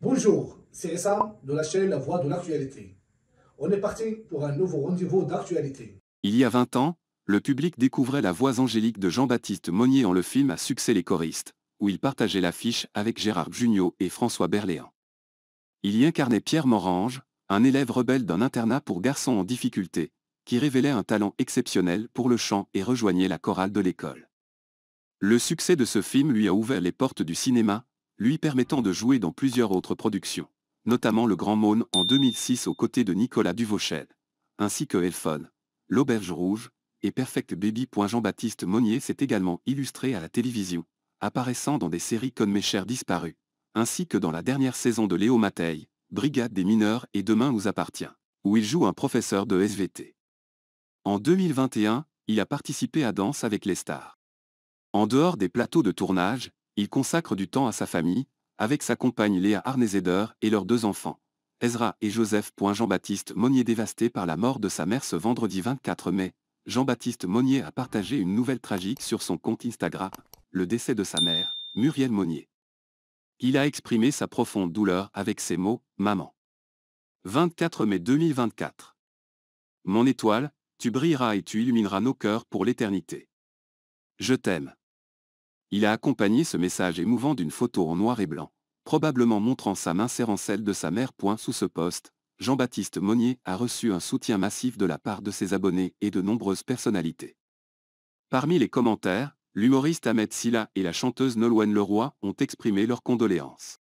Bonjour, c'est Essa de la chaîne La Voix de l'actualité. On est parti pour un nouveau rendez-vous d'actualité. Il y a 20 ans, le public découvrait la voix angélique de Jean-Baptiste Monnier en le film à succès Les Choristes, où il partageait l'affiche avec Gérard Jugnot et François Berléand. Il y incarnait Pierre Morange, un élève rebelle d'un internat pour garçons en difficulté, qui révélait un talent exceptionnel pour le chant et rejoignait la chorale de l'école. Le succès de ce film lui a ouvert les portes du cinéma, lui permettant de jouer dans plusieurs autres productions, notamment Le Grand Maune en 2006 aux côtés de Nicolas Duvauchel, ainsi que Elphone, L'Auberge Rouge et Perfect Baby. Jean-Baptiste Monnier s'est également illustré à la télévision, apparaissant dans des séries comme Mes chers disparus, ainsi que dans la dernière saison de Léo Mattei, Brigade des mineurs et Demain nous appartient, où il joue un professeur de SVT. En 2021, il a participé à Danse avec les stars. En dehors des plateaux de tournage, il consacre du temps à sa famille, avec sa compagne Léa Arnezeder et leurs deux enfants. Ezra et Joseph. Jean-Baptiste Monnier dévasté par la mort de sa mère ce vendredi 24 mai. Jean-Baptiste Monnier a partagé une nouvelle tragique sur son compte Instagram, le décès de sa mère, Muriel Monnier. Il a exprimé sa profonde douleur avec ces mots, Maman. 24 mai 2024. Mon étoile, tu brilleras et tu illumineras nos cœurs pour l'éternité. Je t'aime. Il a accompagné ce message émouvant d'une photo en noir et blanc, probablement montrant sa main serrant celle de sa mère. Point sous ce poste, Jean-Baptiste Monnier a reçu un soutien massif de la part de ses abonnés et de nombreuses personnalités. Parmi les commentaires, l'humoriste Ahmed Silla et la chanteuse Nolwenn Leroy ont exprimé leurs condoléances.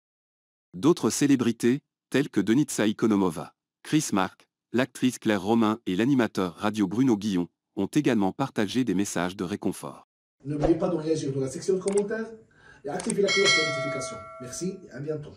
D'autres célébrités, telles que Denitsa Ikonomova, Chris Mark, l'actrice Claire Romain et l'animateur radio Bruno Guillon, ont également partagé des messages de réconfort. N'oubliez pas de réagir dans la section de commentaires et activez la cloche de notification. Merci et à bientôt.